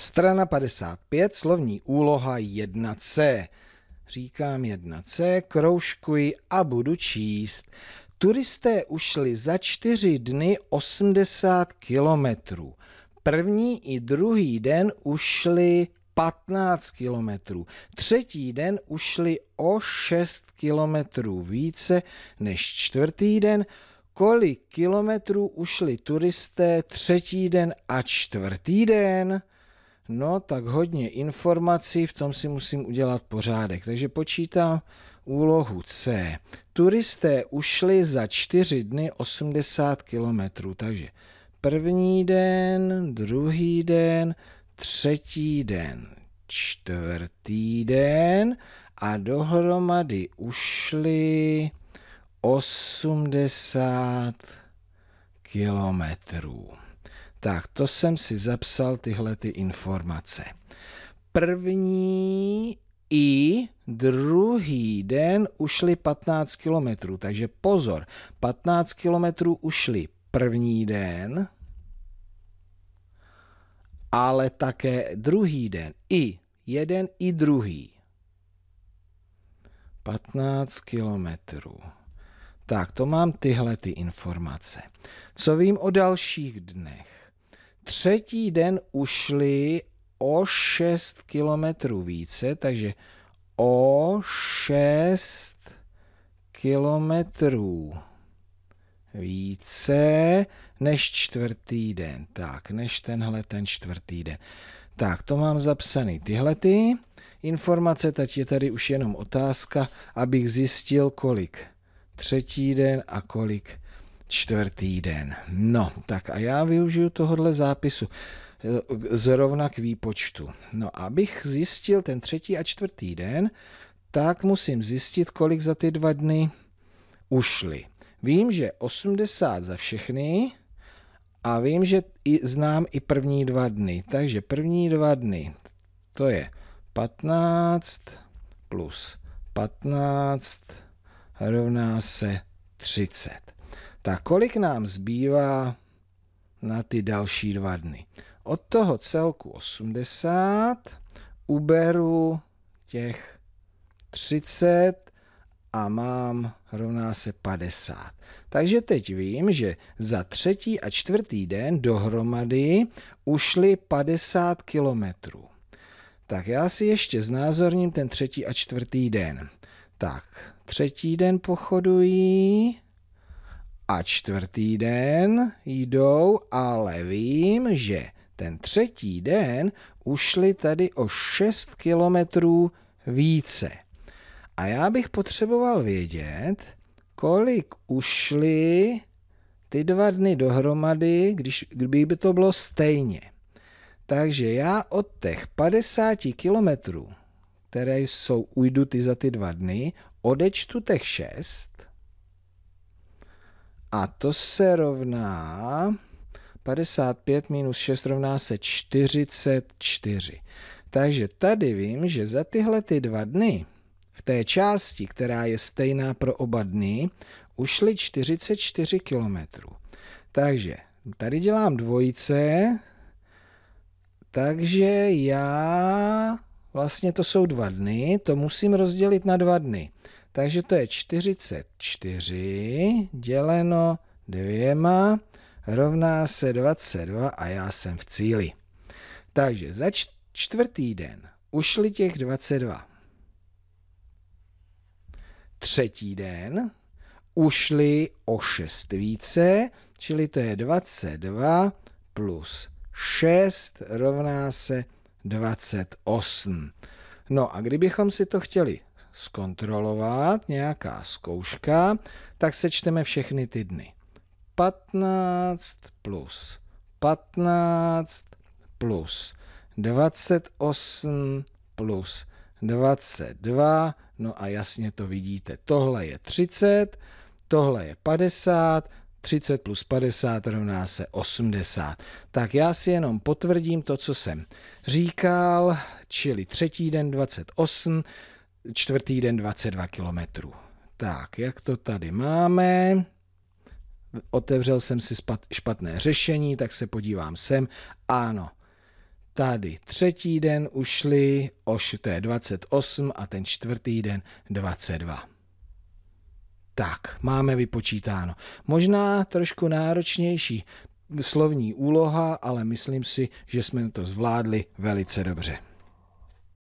Strana 55, slovní úloha 1C. Říkám 1C, kroužkuji a budu číst. Turisté ušli za čtyři dny 80 kilometrů. První i druhý den ušli 15 kilometrů. Třetí den ušli o 6 kilometrů více než čtvrtý den. Kolik kilometrů ušli turisté třetí den a čtvrtý den? No tak hodně informací, v tom si musím udělat pořádek. Takže počítám úlohu C. Turisté ušli za 4 dny 80 kilometrů, takže první den, druhý den, třetí den, čtvrtý den a dohromady ušli 80 kilometrů. Tak to jsem si zapsal tyhle ty informace. První i druhý den ušli 15 kilometrů, takže pozor, 15 kilometrů ušli první den, ale také druhý den. I jeden, i druhý. 15 kilometrů. Tak, to mám tyhle ty informace. Co vím o dalších dnech? Třetí den ušli o 6 kilometrů více, takže o 6 kilometrů více než čtvrtý den. Tak, než tenhle ten čtvrtý den. Tak, to mám zapsaný tyhle ty informace, teď je tady už jenom otázka, abych zjistil, kolik třetí den a kolik Čtvrtý den. No, tak a já využiju tohohle zápisu eh, zrovna k výpočtu. No, abych zjistil ten třetí a čtvrtý den, tak musím zjistit, kolik za ty dva dny ušly. Vím, že 80 za všechny a vím, že i, znám i první dva dny. Takže první dva dny, to je 15 plus 15 rovná se 30. Tak kolik nám zbývá na ty další dva dny? Od toho celku 80 uberu těch 30 a mám rovná se 50. Takže teď vím, že za třetí a čtvrtý den dohromady ušli 50 kilometrů. Tak já si ještě znázorním ten třetí a čtvrtý den. Tak, třetí den pochodují, a čtvrtý den jdou, ale vím, že ten třetí den ušli tady o 6 kilometrů více. A já bych potřeboval vědět, kolik ušli ty dva dny dohromady, když, kdyby to bylo stejně. Takže já od těch 50 kilometrů, které jsou ujdu ty za ty dva dny, odečtu těch 6 a to se rovná 55 minus 6 rovná se 44. Takže tady vím, že za tyhle ty dva dny v té části, která je stejná pro oba dny, ušly 44 km. Takže tady dělám dvojice, takže já, vlastně to jsou dva dny, to musím rozdělit na dva dny. Takže to je 44 děleno dvěma rovná se 22 a já jsem v cíli. Takže za čtvrtý den ušli těch 22. Třetí den ušli o 6 více, čili to je 22 plus 6 rovná se 28. No a kdybychom si to chtěli zkontrolovat, nějaká zkouška, tak sečteme všechny ty dny. 15 plus 15 plus 28 plus 22, no a jasně to vidíte, tohle je 30, tohle je 50, 30 plus 50 rovná se 80. Tak já si jenom potvrdím to, co jsem říkal, čili třetí den 28, čtvrtý den 22 km. Tak, jak to tady máme? Otevřel jsem si špatné řešení, tak se podívám sem. Ano, tady třetí den ušli, oš to je 28 a ten čtvrtý den 22. Tak, máme vypočítáno. Možná trošku náročnější slovní úloha, ale myslím si, že jsme to zvládli velice dobře.